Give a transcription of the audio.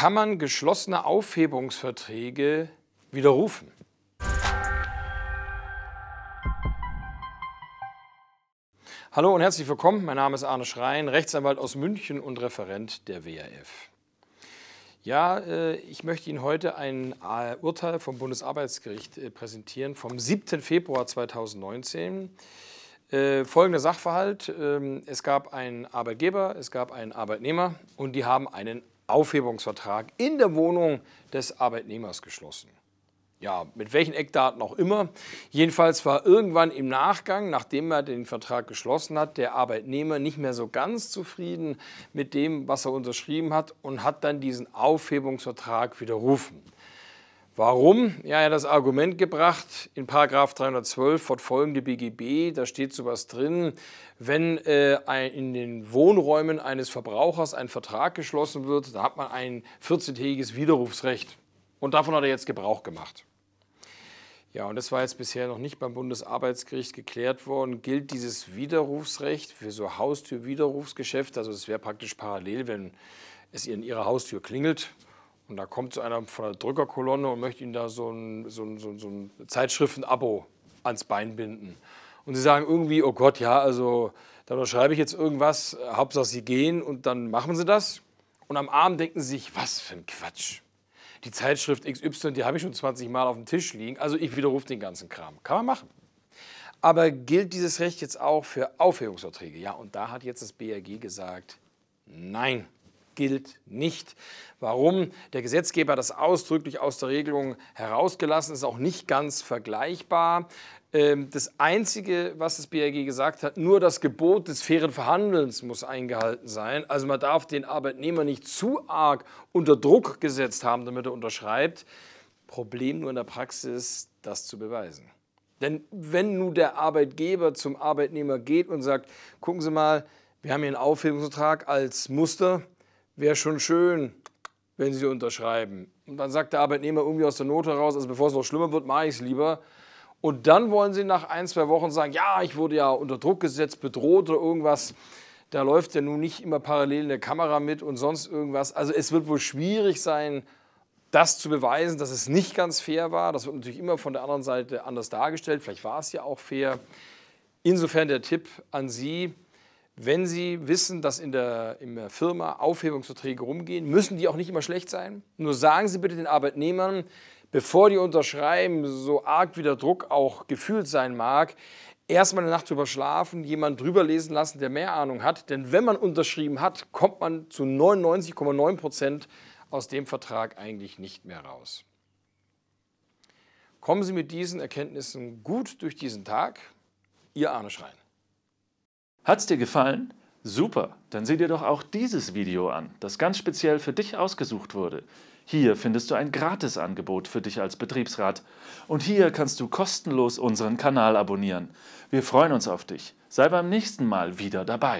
kann man geschlossene Aufhebungsverträge widerrufen. Hallo und herzlich willkommen. Mein Name ist Arne Schrein, Rechtsanwalt aus München und Referent der WRF. Ja, äh, ich möchte Ihnen heute ein äh, Urteil vom Bundesarbeitsgericht äh, präsentieren vom 7. Februar 2019. folgender Sachverhalt. Ähm, es gab einen Arbeitgeber, es gab einen Arbeitnehmer und die haben einen Aufhebungsvertrag in der Wohnung des Arbeitnehmers geschlossen. Ja, mit welchen Eckdaten auch immer. Jedenfalls war irgendwann im Nachgang, nachdem er den Vertrag geschlossen hat, der Arbeitnehmer nicht mehr so ganz zufrieden mit dem, was er unterschrieben hat und hat dann diesen Aufhebungsvertrag widerrufen. Warum? Ja, er hat das Argument gebracht, in Paragraph 312 fortfolgende BGB, da steht sowas drin, wenn äh, in den Wohnräumen eines Verbrauchers ein Vertrag geschlossen wird, da hat man ein 14-tägiges Widerrufsrecht. Und davon hat er jetzt Gebrauch gemacht. Ja, und das war jetzt bisher noch nicht beim Bundesarbeitsgericht geklärt worden. Gilt dieses Widerrufsrecht für so Haustür-Widerrufsgeschäfte? Also es wäre praktisch parallel, wenn es in Ihrer Haustür klingelt, und da kommt so einer von der Drückerkolonne und möchte Ihnen da so ein, so ein, so ein, so ein Zeitschriften-Abo ans Bein binden. Und Sie sagen irgendwie, oh Gott, ja, also da schreibe ich jetzt irgendwas, Hauptsache Sie gehen und dann machen Sie das. Und am Abend denken Sie sich, was für ein Quatsch. Die Zeitschrift XY, die habe ich schon 20 Mal auf dem Tisch liegen, also ich widerrufe den ganzen Kram. Kann man machen. Aber gilt dieses Recht jetzt auch für Aufhebungsverträge? Ja, und da hat jetzt das BRG gesagt, nein gilt nicht. Warum der Gesetzgeber das ausdrücklich aus der Regelung herausgelassen ist, auch nicht ganz vergleichbar. Ähm, das Einzige, was das BRG gesagt hat, nur das Gebot des fairen Verhandelns muss eingehalten sein. Also man darf den Arbeitnehmer nicht zu arg unter Druck gesetzt haben, damit er unterschreibt. Problem nur in der Praxis, das zu beweisen. Denn wenn nun der Arbeitgeber zum Arbeitnehmer geht und sagt, gucken Sie mal, wir haben hier einen Aufhebungsvertrag als Muster, wäre schon schön, wenn Sie unterschreiben. Und dann sagt der Arbeitnehmer irgendwie aus der Not heraus, also bevor es noch schlimmer wird, mache ich es lieber. Und dann wollen Sie nach ein, zwei Wochen sagen, ja, ich wurde ja unter Druck gesetzt, bedroht oder irgendwas. Da läuft ja nun nicht immer parallel eine Kamera mit und sonst irgendwas. Also es wird wohl schwierig sein, das zu beweisen, dass es nicht ganz fair war. Das wird natürlich immer von der anderen Seite anders dargestellt. Vielleicht war es ja auch fair. Insofern der Tipp an Sie, wenn Sie wissen, dass in der, in der Firma Aufhebungsverträge rumgehen, müssen die auch nicht immer schlecht sein. Nur sagen Sie bitte den Arbeitnehmern, bevor die unterschreiben, so arg wie der Druck auch gefühlt sein mag, erstmal eine Nacht drüber schlafen, jemanden drüber lesen lassen, der mehr Ahnung hat. Denn wenn man unterschrieben hat, kommt man zu 99,9 Prozent aus dem Vertrag eigentlich nicht mehr raus. Kommen Sie mit diesen Erkenntnissen gut durch diesen Tag. Ihr Arne Schrein. Hat's dir gefallen? Super, dann sieh dir doch auch dieses Video an, das ganz speziell für dich ausgesucht wurde. Hier findest du ein Gratisangebot für dich als Betriebsrat. Und hier kannst du kostenlos unseren Kanal abonnieren. Wir freuen uns auf dich. Sei beim nächsten Mal wieder dabei.